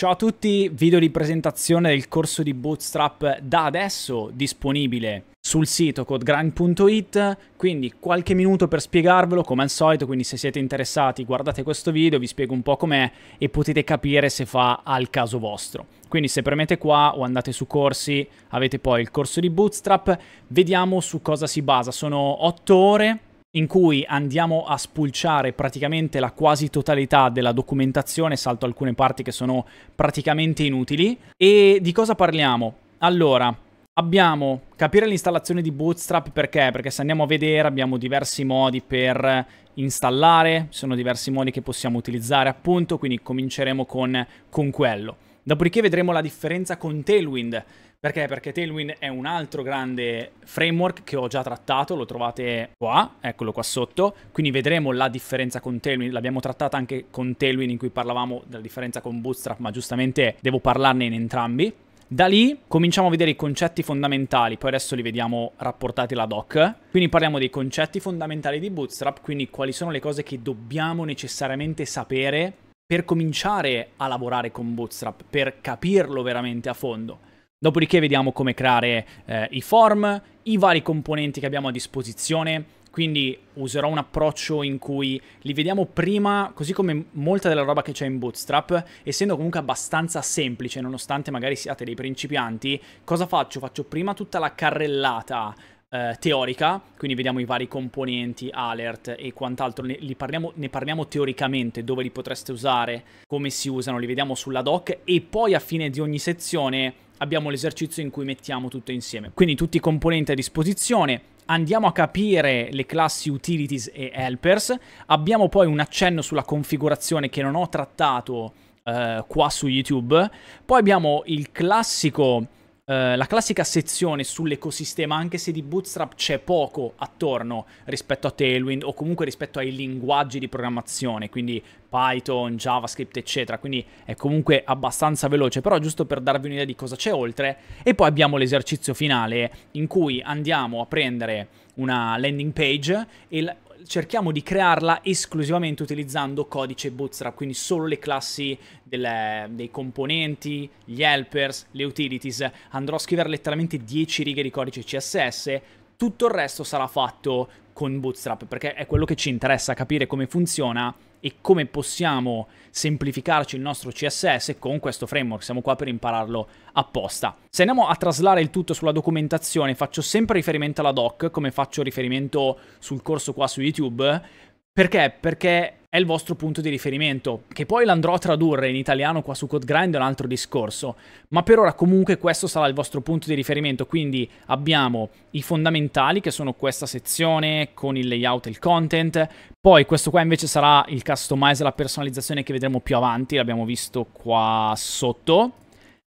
Ciao a tutti, video di presentazione del corso di Bootstrap da adesso disponibile sul sito codegrind.it, quindi qualche minuto per spiegarvelo come al solito, quindi se siete interessati guardate questo video, vi spiego un po' com'è e potete capire se fa al caso vostro. Quindi se premete qua o andate su corsi avete poi il corso di Bootstrap, vediamo su cosa si basa, sono 8 ore in cui andiamo a spulciare praticamente la quasi totalità della documentazione, salto alcune parti che sono praticamente inutili. E di cosa parliamo? Allora, abbiamo capire l'installazione di Bootstrap perché? Perché se andiamo a vedere abbiamo diversi modi per installare, sono diversi modi che possiamo utilizzare appunto, quindi cominceremo con, con quello. Dopodiché vedremo la differenza con Tailwind. Perché? Perché Tailwind è un altro grande framework che ho già trattato, lo trovate qua, eccolo qua sotto. Quindi vedremo la differenza con Tailwind, l'abbiamo trattata anche con Tailwind in cui parlavamo della differenza con Bootstrap, ma giustamente devo parlarne in entrambi. Da lì cominciamo a vedere i concetti fondamentali, poi adesso li vediamo rapportati alla doc. Quindi parliamo dei concetti fondamentali di Bootstrap, quindi quali sono le cose che dobbiamo necessariamente sapere per cominciare a lavorare con Bootstrap, per capirlo veramente a fondo. Dopodiché vediamo come creare eh, i form, i vari componenti che abbiamo a disposizione, quindi userò un approccio in cui li vediamo prima, così come molta della roba che c'è in Bootstrap, essendo comunque abbastanza semplice, nonostante magari siate dei principianti, cosa faccio? Faccio prima tutta la carrellata eh, teorica, quindi vediamo i vari componenti, alert e quant'altro, ne, parliamo, ne parliamo teoricamente, dove li potreste usare, come si usano, li vediamo sulla doc e poi a fine di ogni sezione abbiamo l'esercizio in cui mettiamo tutto insieme. Quindi tutti i componenti a disposizione, andiamo a capire le classi utilities e helpers, abbiamo poi un accenno sulla configurazione che non ho trattato eh, qua su YouTube, poi abbiamo il classico eh, la classica sezione sull'ecosistema, anche se di Bootstrap c'è poco attorno rispetto a Tailwind o comunque rispetto ai linguaggi di programmazione, quindi Python, JavaScript, eccetera. Quindi è comunque abbastanza veloce, però giusto per darvi un'idea di cosa c'è oltre. E poi abbiamo l'esercizio finale in cui andiamo a prendere una landing page e cerchiamo di crearla esclusivamente utilizzando codice bootstrap, quindi solo le classi delle, dei componenti, gli helpers, le utilities. Andrò a scrivere letteralmente 10 righe di codice CSS, tutto il resto sarà fatto con bootstrap perché è quello che ci interessa capire come funziona e come possiamo semplificarci il nostro CSS con questo framework, siamo qua per impararlo apposta. Se andiamo a traslare il tutto sulla documentazione, faccio sempre riferimento alla doc, come faccio riferimento sul corso qua su YouTube, perché? Perché è il vostro punto di riferimento, che poi l'andrò a tradurre in italiano qua su CodeGrind è un altro discorso, ma per ora comunque questo sarà il vostro punto di riferimento, quindi abbiamo i fondamentali che sono questa sezione con il layout e il content, poi questo qua invece sarà il customize e la personalizzazione che vedremo più avanti, l'abbiamo visto qua sotto,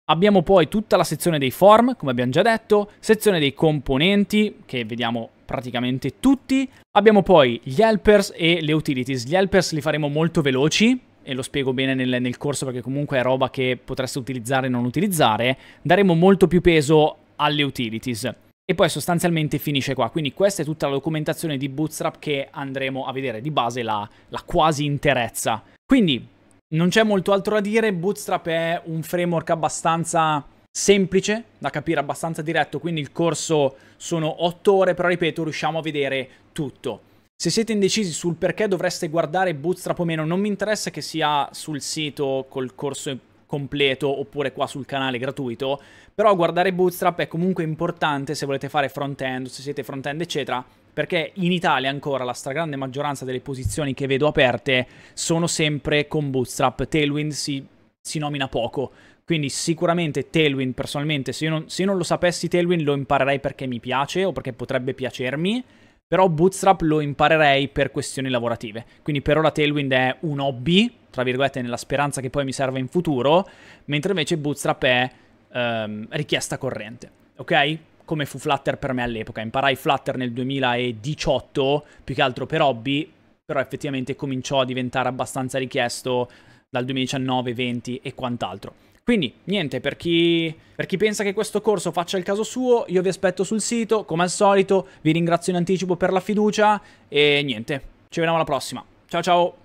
Abbiamo poi tutta la sezione dei form, come abbiamo già detto, sezione dei componenti, che vediamo praticamente tutti. Abbiamo poi gli helpers e le utilities. Gli helpers li faremo molto veloci, e lo spiego bene nel, nel corso perché comunque è roba che potreste utilizzare e non utilizzare. Daremo molto più peso alle utilities. E poi sostanzialmente finisce qua, quindi questa è tutta la documentazione di Bootstrap che andremo a vedere di base la, la quasi interezza. Quindi non c'è molto altro da dire, Bootstrap è un framework abbastanza semplice da capire, abbastanza diretto, quindi il corso sono 8 ore, però ripeto, riusciamo a vedere tutto. Se siete indecisi sul perché dovreste guardare Bootstrap o meno, non mi interessa che sia sul sito col corso completo oppure qua sul canale gratuito, però guardare Bootstrap è comunque importante se volete fare front-end, se siete front-end eccetera, perché in Italia ancora la stragrande maggioranza delle posizioni che vedo aperte sono sempre con Bootstrap, Tailwind si, si nomina poco, quindi sicuramente Tailwind personalmente, se io, non, se io non lo sapessi Tailwind lo imparerei perché mi piace o perché potrebbe piacermi, però Bootstrap lo imparerei per questioni lavorative. Quindi per ora Tailwind è un hobby, tra virgolette, nella speranza che poi mi serva in futuro, mentre invece Bootstrap è ehm, richiesta corrente. Ok? come fu Flutter per me all'epoca. Imparai Flutter nel 2018, più che altro per hobby, però effettivamente cominciò a diventare abbastanza richiesto dal 2019, 20 e quant'altro. Quindi, niente, per chi, per chi, pensa che questo corso faccia il caso suo, io vi aspetto sul sito, come al solito, vi ringrazio in anticipo per la fiducia e niente, ci vediamo alla prossima. Ciao ciao!